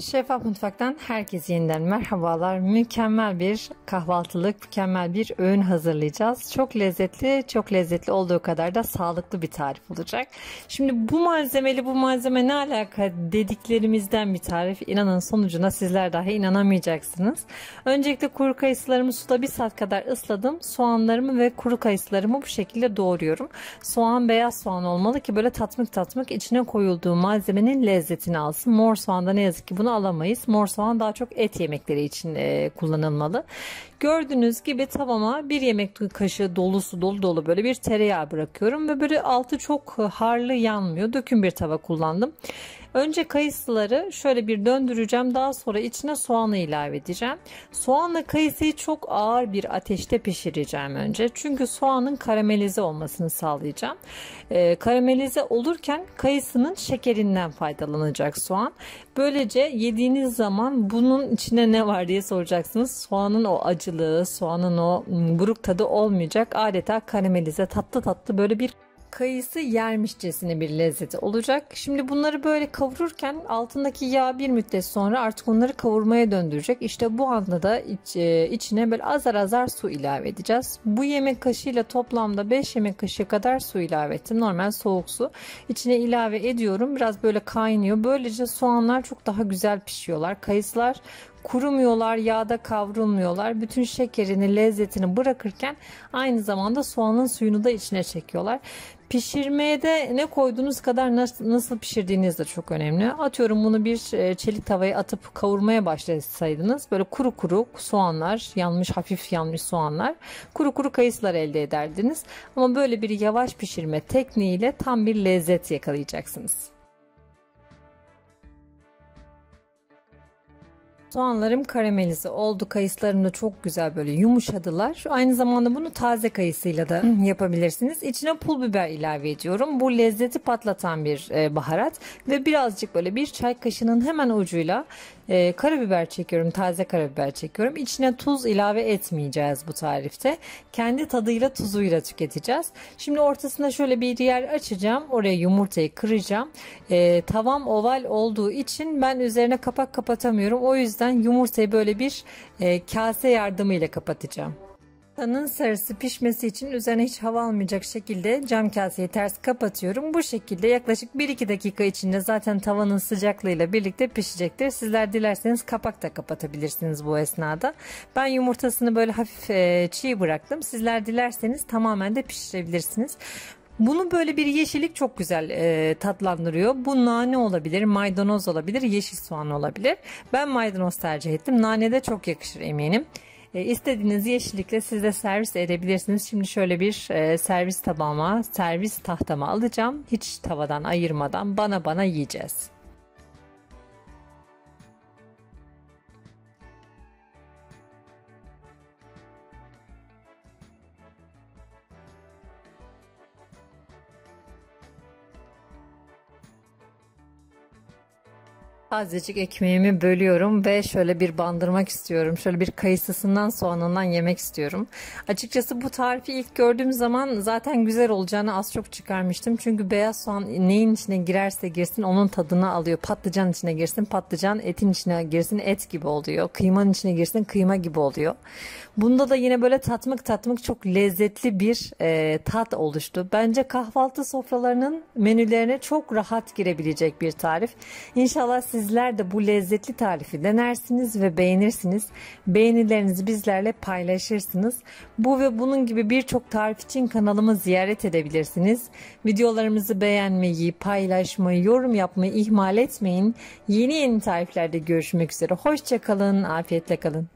Şeffaf Mutfak'tan herkese yeniden merhabalar. Mükemmel bir kahvaltılık, mükemmel bir öğün hazırlayacağız. Çok lezzetli, çok lezzetli olduğu kadar da sağlıklı bir tarif olacak. Şimdi bu malzemeli bu malzeme ne alaka dediklerimizden bir tarif. İnanın sonucuna sizler dahi inanamayacaksınız. Öncelikle kuru kayısılarımı suda bir saat kadar ısladım. Soğanlarımı ve kuru kayısılarımı bu şekilde doğruyorum. Soğan beyaz soğan olmalı ki böyle tatmık tatmık içine koyulduğu malzemenin lezzetini alsın. Mor soğanda ne yazık ki bunu bunu alamayız. Mor soğan daha çok et yemekleri için e, kullanılmalı. Gördüğünüz gibi tavama bir yemek kaşığı dolusu dolu dolu böyle bir tereyağı bırakıyorum ve böyle altı çok harlı yanmıyor. Döküm bir tava kullandım. Önce kayısıları şöyle bir döndüreceğim. Daha sonra içine soğanı ilave edeceğim. Soğanla kayısıyı çok ağır bir ateşte pişireceğim önce. Çünkü soğanın karamelize olmasını sağlayacağım. Ee, karamelize olurken kayısının şekerinden faydalanacak soğan. Böylece yediğiniz zaman bunun içine ne var diye soracaksınız. Soğanın o acılığı, soğanın o ıı, buruk tadı olmayacak. Adeta karamelize tatlı tatlı böyle bir kayısı yermişçesine bir lezzeti olacak. Şimdi bunları böyle kavururken altındaki yağ bir müddet sonra artık onları kavurmaya döndürecek. İşte bu anda da iç, e, içine böyle azar azar su ilave edeceğiz. Bu yemek kaşığıyla toplamda 5 yemek kaşığı kadar su ilave ettim. Normal soğuk su. İçine ilave ediyorum. Biraz böyle kaynıyor. Böylece soğanlar çok daha güzel pişiyorlar. Kayısılar kurumuyorlar, yağda kavrulmuyorlar. Bütün şekerini, lezzetini bırakırken aynı zamanda soğanın suyunu da içine çekiyorlar. Pişirmeye de ne koyduğunuz kadar nasıl pişirdiğiniz de çok önemli. Atıyorum bunu bir e, çelik tavaya atıp kavurmaya başlasaydınız böyle kuru kuru soğanlar, yanmış hafif yanmış soğanlar, kuru kuru kayısılar elde ederdiniz. Ama böyle bir yavaş pişirme tekniğiyle tam bir lezzet yakalayacaksınız. Soğanlarım karamelize oldu. kayısılarım da çok güzel böyle yumuşadılar. Aynı zamanda bunu taze kayısıyla da yapabilirsiniz. İçine pul biber ilave ediyorum. Bu lezzeti patlatan bir e, baharat ve birazcık böyle bir çay kaşığının hemen ucuyla e, karabiber çekiyorum. Taze karabiber çekiyorum. İçine tuz ilave etmeyeceğiz bu tarifte. Kendi tadıyla tuzuyla tüketeceğiz. Şimdi ortasında şöyle bir yer açacağım. Oraya yumurtayı kıracağım. E, tavam oval olduğu için ben üzerine kapak kapatamıyorum. O yüzden yüzden yumurtayı böyle bir e, kase yardımıyla kapatacağım. Yumurtanın sarısı pişmesi için üzerine hiç hava almayacak şekilde cam kaseyi ters kapatıyorum. Bu şekilde yaklaşık 1-2 dakika içinde zaten tavanın sıcaklığıyla birlikte pişecektir. Sizler dilerseniz kapak da kapatabilirsiniz bu esnada. Ben yumurtasını böyle hafif e, çiğ bıraktım. Sizler dilerseniz tamamen de pişirebilirsiniz. Bunu böyle bir yeşillik çok güzel e, tatlandırıyor. Bu nane olabilir, maydanoz olabilir, yeşil soğan olabilir. Ben maydanoz tercih ettim. Nane de çok yakışır eminim. E, istediğiniz yeşillikle siz de servis edebilirsiniz. Şimdi şöyle bir e, servis tabağıma, servis tahtama alacağım. Hiç tavadan ayırmadan bana bana yiyeceğiz. Azıcık ekmeğimi bölüyorum ve şöyle bir bandırmak istiyorum. Şöyle bir kayısısından soğanından yemek istiyorum. Açıkçası bu tarifi ilk gördüğüm zaman zaten güzel olacağını az çok çıkarmıştım. Çünkü beyaz soğan neyin içine girerse girsin onun tadını alıyor. Patlıcan içine girsin patlıcan, etin içine girsin et gibi oluyor. Kıymanın içine girsin kıyma gibi oluyor. Bunda da yine böyle tatmak tatmak çok lezzetli bir e, tat oluştu. Bence kahvaltı sofralarının menülerine çok rahat girebilecek bir tarif. İnşallah siz sizler de bu lezzetli tarifi denersiniz ve beğenirsiniz. Beğenilerinizi bizlerle paylaşırsınız. Bu ve bunun gibi birçok tarif için kanalımı ziyaret edebilirsiniz. Videolarımızı beğenmeyi, paylaşmayı, yorum yapmayı ihmal etmeyin. Yeni yeni tariflerde görüşmek üzere. Hoşçakalın, afiyetle kalın.